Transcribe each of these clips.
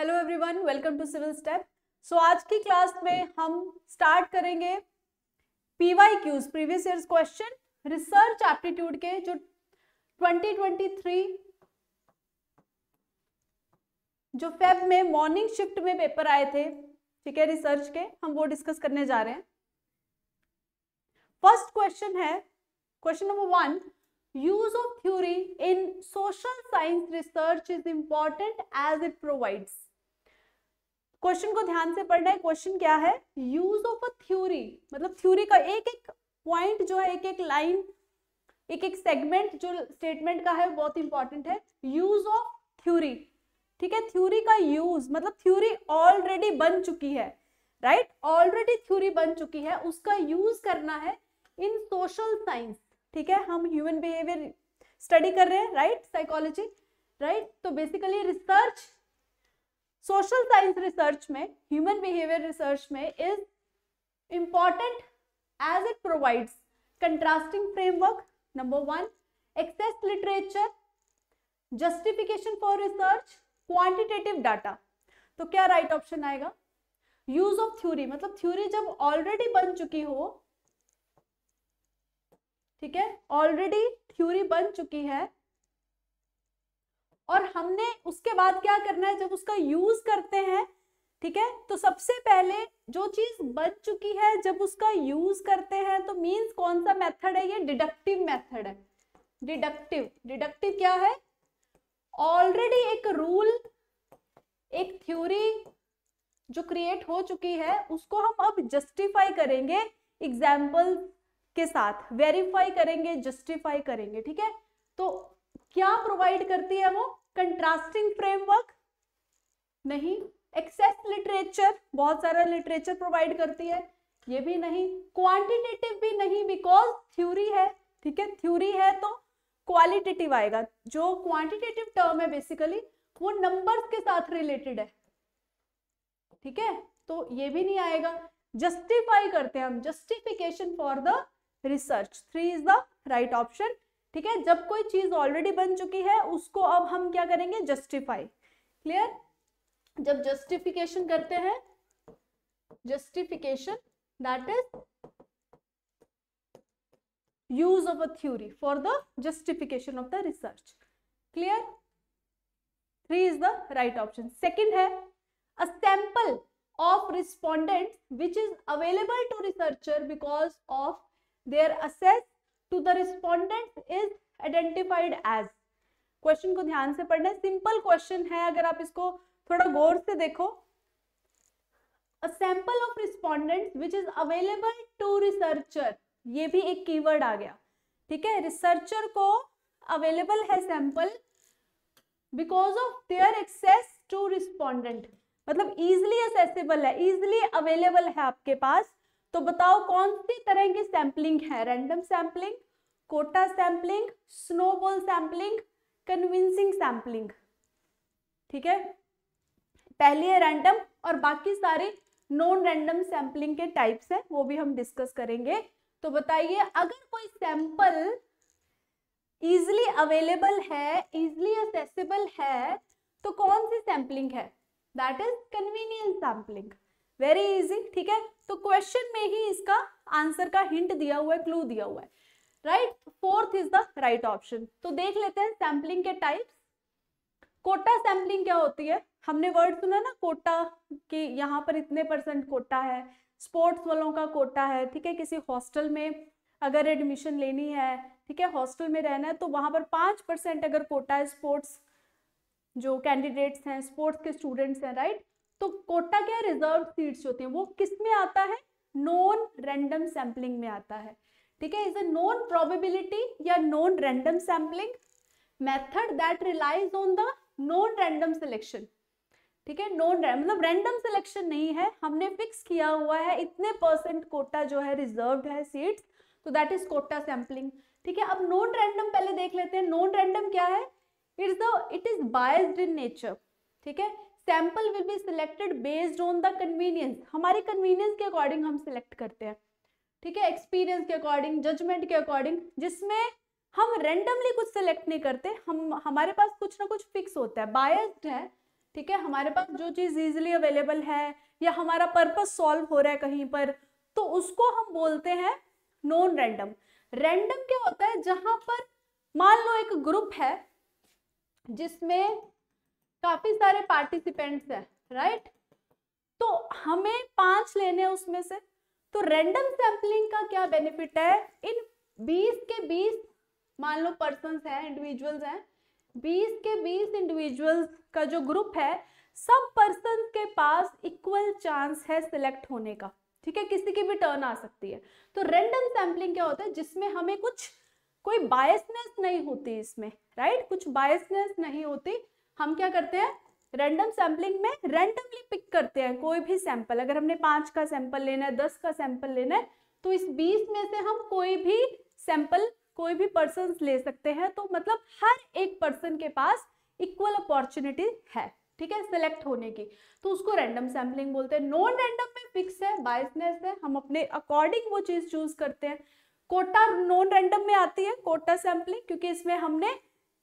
Hello everyone welcome to civil step so आज की class में हम स्टार्ट करेंगे PYQs previous year question research aptitude के जो 2023 जो फेब में मॉर्निंग शिफ्ट में पेपर आए थे ठीक है रिसर्च के हम वो डिस्कस करने जा रहे हैं फर्स्ट क्वेश्चन है question number one use of theory in social science research is important as it provides question को ध्यान से पढ़ना है क्वेश्चन क्या है यूज ऑफ अ थ्योरी मतलब थ्योरी का एक एक पॉइंट जो है एक एक लाइन एक एक सेगमेंट जो स्टेटमेंट का है बहुत इंपॉर्टेंट है यूज ऑफ थ्योरी ठीक है थ्योरी का यूज मतलब थ्योरी ऑलरेडी बन चुकी है राइट ऑलरेडी थ्योरी बन चुकी है उसका यूज करना है इन सोशल साइंस ठीक है हम ह्यूमन बिहेवियर स्टडी कर रहे हैं राइट साइकोलॉजी राइट तो basically research social science research में ह्यूमन बिहेवियर रिसर्च में is important as it provides contrasting framework number one excess literature justification for research quantitative data तो क्या राइट right ऑप्शन आएगा use of theory मतलब theory जब already बन चुकी हो ठीक है ऑलरेडी थ्योरी बन चुकी है और हमने उसके बाद क्या करना है जब उसका यूज करते हैं ठीक है तो सबसे पहले जो चीज बच चुकी है जब उसका यूज करते हैं तो मींस कौन सा मेथड है ये डिडक्टिव मेथड है डिडक्टिव डिडक्टिव क्या है ऑलरेडी एक रूल एक थ्योरी जो क्रिएट हो चुकी है उसको हम अब जस्टिफाई करेंगे एग्जाम्पल के साथ वेरीफाई करेंगे जस्टिफाई करेंगे ठीक है तो क्या प्रोवाइड करती है वो कंट्रास्टिंग फ्रेमवर्क नहीं एक्सेस लिटरेचर बहुत सारा लिटरेचर प्रोवाइड करती है ये भी नहीं क्वांटिटेटिव भी नहीं बिकॉज थ्योरी है ठीक है थ्योरी है तो क्वालिटेटिव आएगा जो क्वांटिटेटिव टर्म है बेसिकली वो नंबर्स के साथ रिलेटेड है ठीक है तो ये भी नहीं आएगा जस्टिफाई करते हैं हम justification for the research three is the right option ठीक है जब कोई चीज ऑलरेडी बन चुकी है उसको अब हम क्या करेंगे जस्टिफाई क्लियर जब जस्टिफिकेशन करते हैं justification that is use of a theory for the justification of the research clear three is the right option second है a sample of respondent which is available to researcher because of their access to the respondent is identified as question को ध्यान से पढ़ना है simple question है अगर आप इसको थोड़ा गौर से देखो a sample of respondent which is available to researcher ये भी एक कीवर्ड आ गया ठीक है रिसर्चर को अवेलेबल है sample because of their access to respondent मतलब इजिली असेसेबल है इजिली अवेलेबल है आपके पास तो बताओ कौन सी तरह की सैंपलिंग है random sampling quota sampling snowball sampling convincing sampling ठीक है पहली है रैंडम और बाकी सारे नॉन रैंडम सैंपलिंग के टाइप्स हैं वो भी हम डिस्कस करेंगे तो बताइए अगर कोई सैंपल इजिली अवेलेबल है इजिली असेसिबल है तो कौन सी सैंपलिंग है that is convenience sampling very easy ठीक है तो क्वेश्चन में ही इसका आंसर का हिंट दिया हुआ है क्लू दिया हुआ है right fourth is the right option तो देख लेते हैं सैम्पलिंग के टाइप कोटा सैम्पलिंग क्या होती है हमने वर्ड सुना ना कोटा कि यहाँ पर इतने परसेंट कोटा है स्पोर्ट्स वालों का कोटा है ठीक है किसी हॉस्टल में अगर एडमिशन लेनी है ठीक है हॉस्टल में रहना है तो वहां पर पांच परसेंट अगर कोटा है स्पोर्ट्स जो कैंडिडेट्स हैं स्पोर्ट्स के स्टूडेंट्स हैं राइट तो कोटा क्या रिजर्व सीट्स होती हैं वो किस में आता है नॉन रैंडम सैम्पलिंग में आता है ठीक है इज अ नॉन प्रोबेबिलिटी या non random sampling method that relies on the non random selection ठीक है नॉन रैंडम मतलब रैंडम सिलेक्शन नहीं है हमने फिक्स किया हुआ है इतने परसेंट कोटा जो है रिजर्व है सीट्स तो दैट इज कोटा सैम्पलिंग ठीक है अब नॉन रैंडम पहले देख लेते हैं नॉन रैंडम क्या है it's the it is biased in nature ठीक है sample will be selected based on the convenience हमारे कन्वीनियंस के अकॉर्डिंग हम सिलेक्ट करते हैं ठीक है एक्सपीरियंस के अकॉर्डिंग जजमेंट के अकॉर्डिंग जिसमें हम रेंडमली कुछ सिलेक्ट नहीं करते हम हमारे पास कुछ ना कुछ फिक्स होता है बायस्ड है ठीक है हमारे पास जो चीज़ इजिली अवेलेबल है या हमारा पर्पज सॉल्व हो रहा है कहीं पर तो उसको हम बोलते हैं नॉन रैंडम रैंडम क्या होता है जहां पर मान लो एक ग्रुप है जिसमें काफी सारे पार्टिसिपेंट्स हैं राइट तो हमें पांच लेने हैं उसमें से तो रैंडम सैम्पलिंग का क्या बेनिफिट है इन बीस के बीस मान लो पर्सन हैं इंडिविजुअल्स हैं बीस के बीस इंडिविजुअल्स का जो ग्रुप है सब पर्सन के पास इक्वल चांस है सिलेक्ट होने का ठीक है किसी की भी टर्न आ सकती है तो रेंडम सैम्पलिंग क्या होता है जिसमें हमें कुछ कोई बायसनेस नहीं होती इसमें राइट कुछ बायसनेस नहीं होती हम क्या करते हैं रैंडम सैम्पलिंग में रैंडमली पिक करते हैं कोई भी सैंपल अगर हमने पांच का सैंपल लेना है दस का सैंपल लेना है तो इस बीस में से हम कोई भी सैंपल कोई भी पर्सन ले सकते हैं तो मतलब हर एक पर्सन के पास इक्वल अपॉर्चुनिटी है ठीक है सिलेक्ट होने की तो उसको रैंडम सैम्पलिंग बोलते हैं नॉन रैंडम में फिक्स है बाइसनेस है हम अपने अकॉर्डिंग वो चीज़ चूज करते हैं कोटा नॉन रैंडम में आती है कोटा सैम्पलिंग क्योंकि इसमें हमने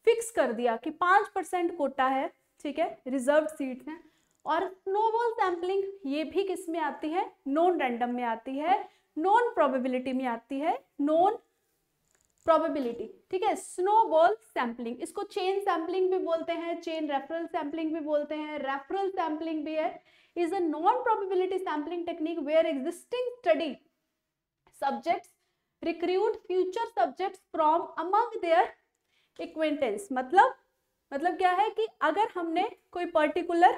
फिक्स कर दिया कि पांच परसेंट कोटा है ठीक है रिजर्व सीट है और स्नोबॉल सैम्पलिंग ये भी किस में आती है नॉन रैंडम में आती है नॉन प्रोबेबिलिटी में आती है नॉन प्रोबेबिलिटी ठीक है स्नोबॉल सैम्पलिंग इसको चेन सैम्पलिंग भी बोलते हैं चेन रेफरल सैम्पलिंग भी बोलते हैं रेफरल सैम्पलिंग भी है is a non probability sampling technique where existing study subject recruit future subject from among their acquaintance मतलब मतलब क्या है कि अगर हमने कोई पर्टिकुलर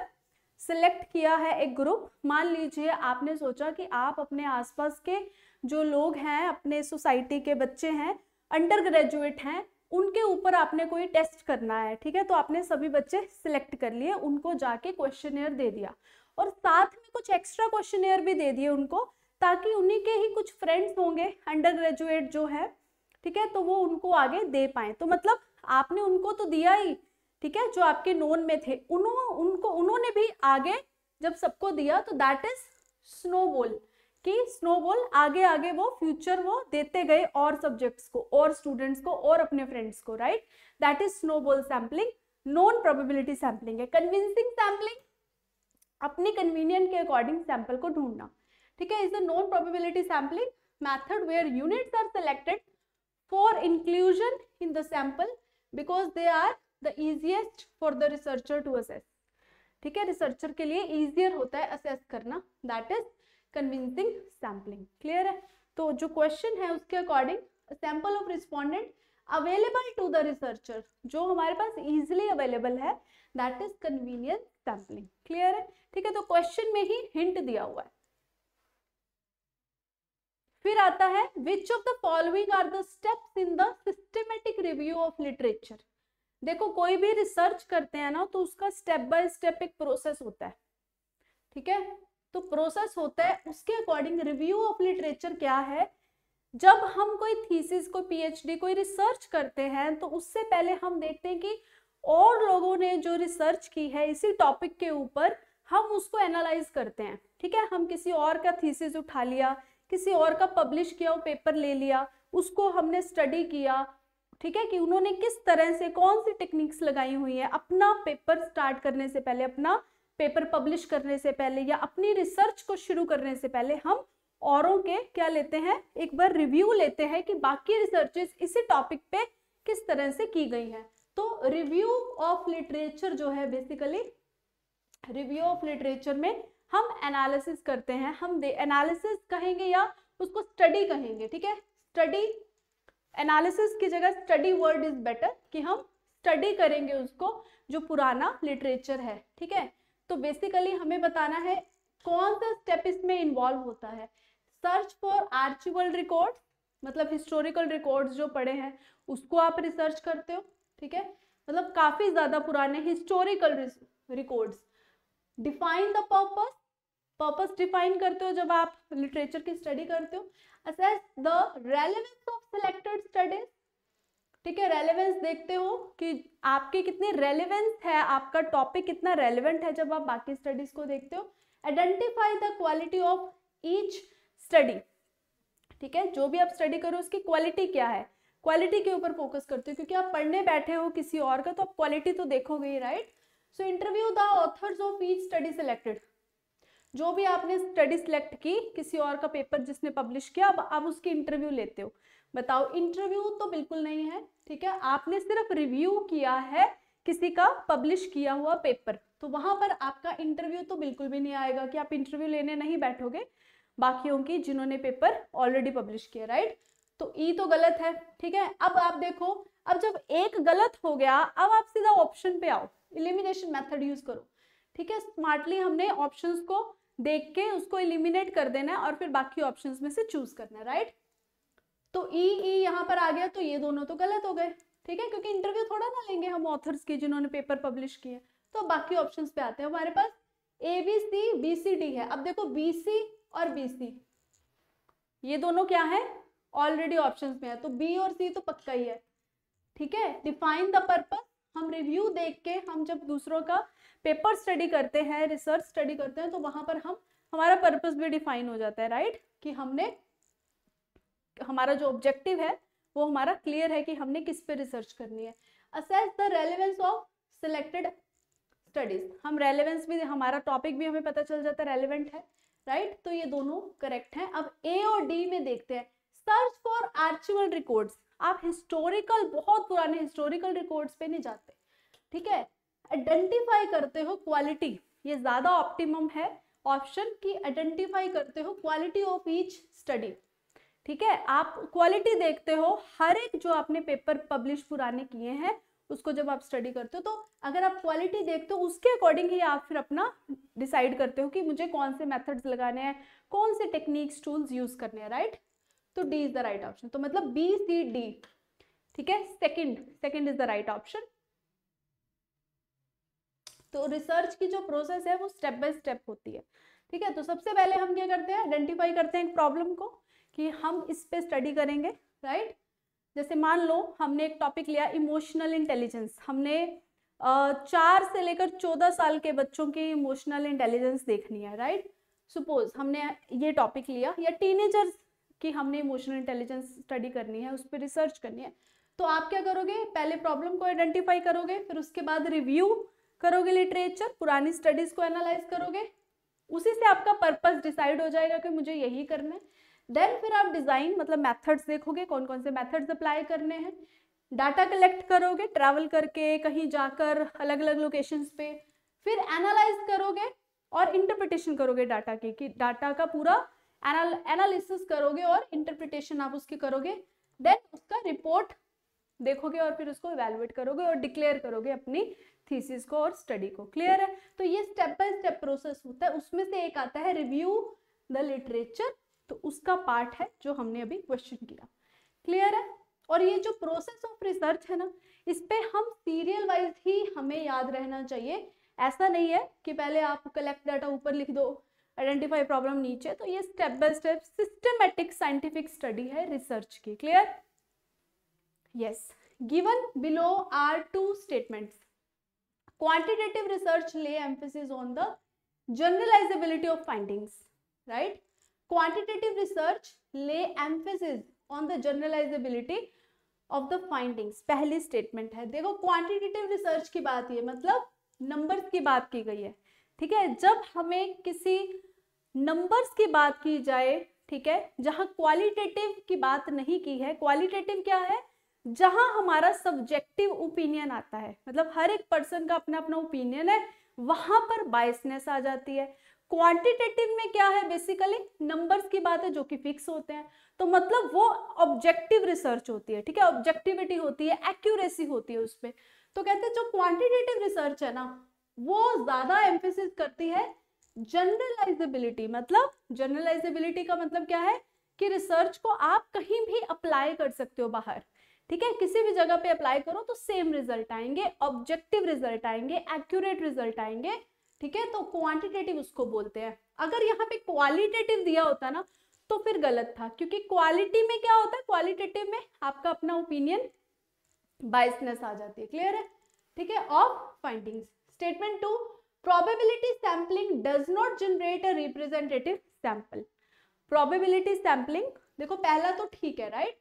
सिलेक्ट किया है एक ग्रुप मान लीजिए आपने सोचा कि आप अपने आसपास के जो लोग हैं अपने सोसाइटी के बच्चे हैं अंडर ग्रेजुएट हैं उनके ऊपर आपने कोई टेस्ट करना है ठीक है तो आपने सभी बच्चे सिलेक्ट कर लिए उनको जाके क्वेश्चन दे दिया और साथ में कुछ एक्स्ट्रा क्वेश्चन भी दे दिए उनको ताकि उन्हीं के ही कुछ फ्रेंड्स होंगे अंडर ग्रेजुएट जो है ठीक है तो वो उनको आगे दे पाए तो मतलब आपने उनको तो दिया ही ठीक है जो आपके नोन में थे उन्हों उनको उन्होंने भी आगे जब सबको दिया तो दैट इज स्नोबॉल कि स्नोबॉल आगे आगे वो फ्यूचर वो देते गए और सब्जेक्ट्स को और स्टूडेंट्स को और अपने फ्रेंड्स को right that is snowball sampling non probability sampling है कन्विंसिंग सैम्पलिंग अपनी कन्वीनियंट के अकॉर्डिंग सैंपल को ढूंढना ठीक है is the non probability sampling method where units are selected for inclusion in the sample because they are the easiest for the researcher to access ठीक है researcher के लिए इजियर होता है असेस करना that is convincing sampling clear है तो जो क्वेश्चन है उसके according sample of respondent available to the researcher जो हमारे पास इजिली अवेलेबल है that is convenient sampling clear है ठीक है तो क्वेश्चन में ही हिंट दिया हुआ है फिर आता है which of the following are the steps in the systematic review of literature देखो कोई भी रिसर्च करते हैं ना तो उसका स्टेप बाय स्टेप एक प्रोसेस होता है ठीक है तो प्रोसेस होता है उसके अकॉर्डिंग रिव्यू ऑफ लिटरेचर क्या है जब हम कोई थीसिस कोई पीएचडी कोई रिसर्च करते हैं तो उससे पहले हम देखते हैं कि और लोगों ने जो रिसर्च की है इसी टॉपिक के ऊपर हम उसको एनालाइज करते हैं ठीक है हम किसी और का थीसिस उठा लिया किसी और का पब्लिश किया हुआ पेपर ले लिया उसको हमने स्टडी किया ठीक है कि उन्होंने किस तरह से कौन सी टेक्निक्स लगाई हुई है अपना पेपर स्टार्ट करने से पहले अपना पेपर पब्लिश करने से पहले या अपनी रिसर्च को शुरू करने से पहले हम औरों के क्या लेते हैं एक बार रिव्यू लेते हैं कि बाकी रिसर्चेस इसी टॉपिक पे किस तरह से की गई हैं तो रिव्यू ऑफ लिटरेचर जो है बेसिकली रिव्यू ऑफ लिटरेचर में हम एनालिसिस करते हैं हम एनालिसिस कहेंगे या उसको स्टडी कहेंगे ठीक है स्टडी एनालिसिस की जगह स्टडी वर्ड इज बेटर कि हम स्टडी करेंगे उसको जो पुराना लिटरेचर है ठीक है तो बेसिकली हमें बताना है कौन सा स्टेप इसमें इन्वॉल्व होता है सर्च फॉर आर्चिवल रिकॉर्ड मतलब हिस्टोरिकल रिकॉर्ड्स जो पड़े हैं उसको आप रिसर्च करते हो ठीक है मतलब काफ़ी ज़्यादा पुराने historical records define the purpose purpose define करते हो जब आप लिटरेचर की स्टडी करते हो assess the relevance of selected studies ठीक है रेलेवेंस देखते हो कि आपकी कितनी रेलेवेंस है आपका टॉपिक कितना रेलेवेंट है जब आप बाकी स्टडीज को देखते हो identify the quality of each study ठीक है जो भी आप स्टडी करो उसकी क्वालिटी क्या है क्वालिटी के ऊपर फोकस करते हो क्योंकि आप पढ़ने बैठे हो किसी और का तो आप क्वालिटी तो देखोगे right so interview the authors of each study selected जो भी आपने स्टडी सिलेक्ट की किसी और का पेपर जिसने पब्लिश किया अब आप उसकी इंटरव्यू लेते हो बताओ इंटरव्यू तो बिल्कुल नहीं है ठीक है आपने सिर्फ रिव्यू किया है किसी का पब्लिश किया हुआ पेपर तो वहां पर आपका इंटरव्यू तो बिल्कुल भी नहीं आएगा कि आप इंटरव्यू लेने नहीं बैठोगे बाकियों की जिन्होंने पेपर ऑलरेडी पब्लिश किया राइट तो ई तो गलत है ठीक है अब आप देखो अब जब एक गलत हो गया अब आप सीधा ऑप्शन पे आओ इलिमिनेशन मेथड यूज करो ठीक है स्मार्टली हमने ऑप्शंस को देख के उसको इलिमिनेट कर देना है और फिर बाकी ऑप्शन में से चूज करना राइट तो ई e, ई e यहाँ पर आ गया तो ये दोनों तो गलत हो गए ठीक है क्योंकि इंटरव्यू थोड़ा ना लेंगे हम ऑथर्स के जिन्होंने पेपर पब्लिश किए तो बाकी ऑप्शन पे आते हैं हमारे पास A B C B C D है अब देखो बी सी और बी सी ये दोनों क्या है ऑलरेडी ऑप्शन में है तो बी और सी तो पक्का ही है ठीक है डिफाइन द पर्पज हम रिव्यू देख के हम जब दूसरों का पेपर स्टडी करते हैं रिसर्च स्टडी करते हैं तो वहां पर हम हमारा पर्पस भी डिफाइन हो जाता है राइट कि हमने हमारा जो ऑब्जेक्टिव है वो हमारा क्लियर है कि हमने किस पे रिसर्च करनी है assess the relevance of selected studies हम रेलिवेंस भी हमारा टॉपिक भी हमें पता चल जाता है रेलिवेंट है राइट तो ये दोनों करेक्ट हैं अब ए और डी में देखते हैं सर्च फॉर आर्चुअल रिकॉर्ड्स आप हिस्टोरिकल बहुत पुराने हिस्टोरिकल रिकॉर्ड्स पे नहीं जाते ठीक है आइडेंटिफाई करते हो क्वालिटी ये ज़्यादा ऑप्टिमम है ऑप्शन की आइडेंटिफाई करते हो क्वालिटी ऑफ ईच स्टडी ठीक है आप क्वालिटी देखते हो हर एक जो आपने पेपर पब्लिश पुराने किए हैं उसको जब आप स्टडी करते हो तो अगर आप क्वालिटी देखते हो उसके अकॉर्डिंग ही आप फिर अपना डिसाइड करते हो कि मुझे कौन से मेथड्स लगाने हैं कौन से टेक्निक्स टूल्स यूज़ करने हैं राइट तो D is the right option तो मतलब बी सी डी ठीक है second second is the right option तो रिसर्च की जो प्रोसेस है वो स्टेप बाय स्टेप होती है ठीक है तो सबसे पहले हम क्या करते हैं आइडेंटिफाई करते हैं एक प्रॉब्लम को कि हम इस पे स्टडी करेंगे राइट जैसे मान लो हमने एक टॉपिक लिया इमोशनल इंटेलिजेंस हमने चार से लेकर चौदह साल के बच्चों की इमोशनल इंटेलिजेंस देखनी है राइट सपोज हमने ये टॉपिक लिया या टीनेजर्स कि हमने इमोशनल इंटेलिजेंस स्टडी करनी है उस पर रिसर्च करनी है तो आप क्या करोगे पहले प्रॉब्लम को आइडेंटिफाई करोगे फिर उसके बाद रिव्यू करोगे लिटरेचर पुरानी स्टडीज़ को एनालाइज करोगे उसी से आपका पर्पस डिसाइड हो जाएगा कि मुझे यही करना है देन फिर आप डिज़ाइन मतलब मेथड्स देखोगे कौन कौन से मेथड्स अप्लाई करने हैं डाटा कलेक्ट करोगे ट्रैवल करके कहीं जाकर अलग अलग लोकेशंस पे फिर एनालाइज करोगे और इंटरप्रिटेशन करोगे डाटा की कि डाटा का पूरा एनालिसिस करोगे और इंटरप्रिटेशन आप उसके करोगे देन उसका रिपोर्ट देखोगे और फिर उसको इवेलुएट करोगे और डिक्लेयर करोगे अपनी थीसिस को और स्टडी को क्लियर है तो ये स्टेप बाय स्टेप प्रोसेस होता है उसमें से एक आता है रिव्यू द लिटरेचर तो उसका पार्ट है जो हमने अभी क्वेश्चन किया क्लियर है और ये जो प्रोसेस ऑफ रिसर्च है ना इस पर हम सीरियल वाइज ही हमें याद रहना चाहिए ऐसा नहीं है कि पहले आप कलेक्ट डाटा ऊपर लिख दो आइडेंटिफाई प्रॉब्लम नीचे तो ये step by step systematic scientific study है रिसर्च की clear yes given below are two statement quantitative research lay emphasis on the generalizability of findings right quantitative research lay emphasis on the generalizability of the findings पहली statement है देखो quantitative research की बात ये मतलब numbers की बात की गई है ठीक है जब हमें किसी नंबर्स की बात की जाए ठीक है जहां क्वालिटेटिव की बात नहीं की है क्वालिटेटिव क्या है जहां हमारा सब्जेक्टिव ओपिनियन आता है मतलब हर एक पर्सन का अपना अपना ओपिनियन है वहां पर बायसनेस आ जाती है क्वांटिटेटिव में क्या है बेसिकली नंबर्स की बात है जो कि फिक्स होते हैं तो मतलब वो ऑब्जेक्टिव रिसर्च होती है ठीक है ऑब्जेक्टिविटी होती है एक्यूरेसी होती है उसमें तो कहते हैं जो क्वांटिटेटिव रिसर्च है ना वो ज्यादा एम्फेसिस करती है जनरलाइजेबिलिटी मतलब जनरलाइजेबिलिटी का मतलब क्या है कि रिसर्च को आप कहीं भी अप्लाई कर सकते हो बाहर ठीक है किसी भी जगह पे अप्लाई करो तो सेम रिजल्ट आएंगे ऑब्जेक्टिव रिजल्ट आएंगे एक्यूरेट रिजल्ट आएंगे ठीक है तो क्वांटिटेटिव उसको बोलते हैं अगर यहाँ पे क्वालिटेटिव दिया होता ना तो फिर गलत था क्योंकि क्वालिटी में क्या होता है क्वालिटेटिव में आपका अपना ओपिनियन बाइसनेस आ जाती है क्लियर है ठीक है of findings statement two probability sampling does not generate a representative sample probability sampling देखो पहला तो ठीक है right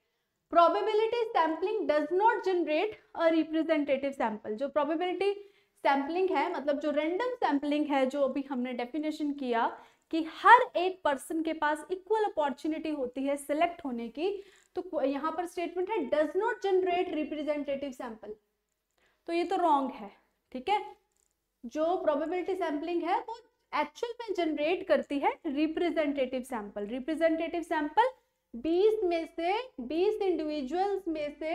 probability sampling does not generate a representative sample जो probability sampling है मतलब जो random sampling है जो अभी हमने definition किया कि हर एक पर्सन के पास इक्वल अपॉर्चुनिटी होती है सिलेक्ट होने की तो यहाँ पर स्टेटमेंट है does not generate representative sample तो ये तो रॉन्ग है ठीक है जो प्रोबेबिलिटी सैम्पलिंग है वो एक्चुअल में जनरेट करती है रिप्रेजेंटेटिव सैंपल रिप्रेजेंटेटिव सैंपल 20 में से 20 इंडिविजुअल्स में से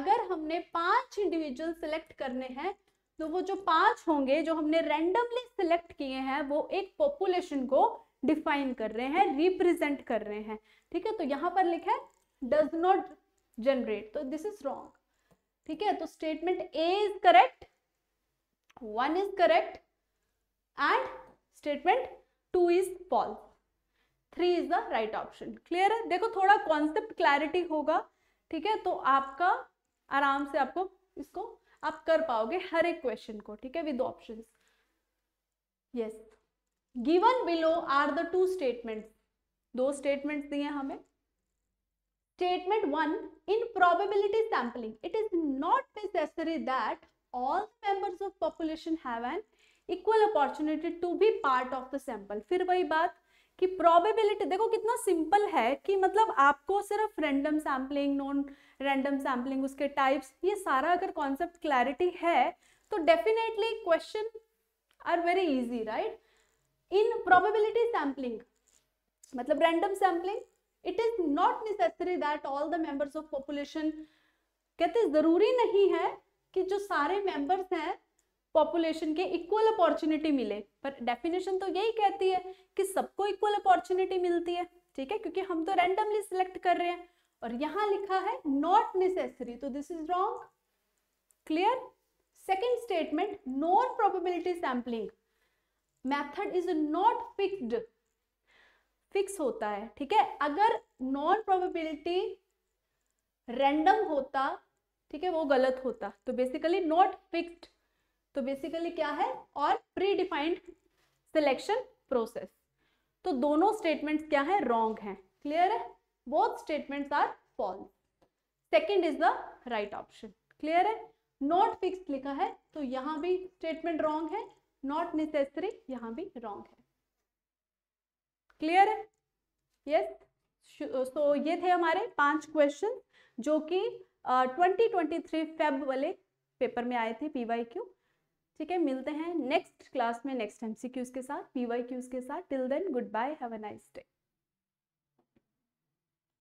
अगर हमने पांच इंडिविजुअल सिलेक्ट करने हैं तो वो जो पांच होंगे जो हमने रैंडमली सिलेक्ट किए हैं वो एक पॉपुलेशन को डिफाइन कर रहे हैं रिप्रेजेंट कर रहे हैं ठीक है तो यहां पर लिखा है डज नॉट जनरेट तो दिस इज रॉन्ग ठीक है तो statement A is correct one is correct and statement two is false three is the right option clear है देखो थोड़ा कॉन्सेप्ट क्लैरिटी होगा ठीक है तो आपका आराम से आपको इसको आप कर पाओगे हर एक क्वेश्चन को ठीक है with option yes given below are the two statement दो स्टेटमेंट दिए हमें statement one in probability sampling it is not necessary that all the members of population have an equal opportunity to be part of the sample फिर वही बात कि probability देखो कितना simple है कि मतलब आपको सिर्फ random sampling non random sampling उसके types ये सारा अगर concept clarity है तो definitely question are very easy right in probability sampling मतलब random sampling it is not necessary that all the members of population कहते जरूरी नहीं है कि जो सारे मेंबर्स हैं पॉपुलेशन के इक्वल अपॉर्चुनिटी मिले पर डेफिनेशन तो यही कहती है कि सबको इक्वल अपॉर्चुनिटी मिलती है ठीक है क्योंकि हम तो रैंडमली सिलेक्ट कर रहे हैं और यहाँ लिखा है नॉट नेसेसरी तो this is wrong clear second statement non probability sampling method is not fixed fix होता है ठीक है अगर नॉन प्रोबेबिलिटी रैंडम होता ठीक है वो गलत होता तो बेसिकली नॉट फिक्सड तो बेसिकली क्या है और प्री डिफाइंड सिलेक्शन प्रोसेस तो दोनों स्टेटमेंट्स क्या है रॉन्ग है क्लियर है both statements are false second is the right option clear है नॉट फिक्स लिखा है तो यहां भी स्टेटमेंट रॉन्ग है नॉट नेसेसरी यहाँ भी रॉन्ग है क्लियर है यस yes? सो so, ये थे हमारे पांच क्वेश्चन जो कि ट्वेंटी ट्वेंटी थ्री फेब वाले पेपर में आए थे पी वाई क्यू ठीक है मिलते हैं नेक्स्ट क्लास में नेक्स्ट एम सी क्यूज़ के साथ पी वाई क्यूज़ के साथ till then goodbye have a nice day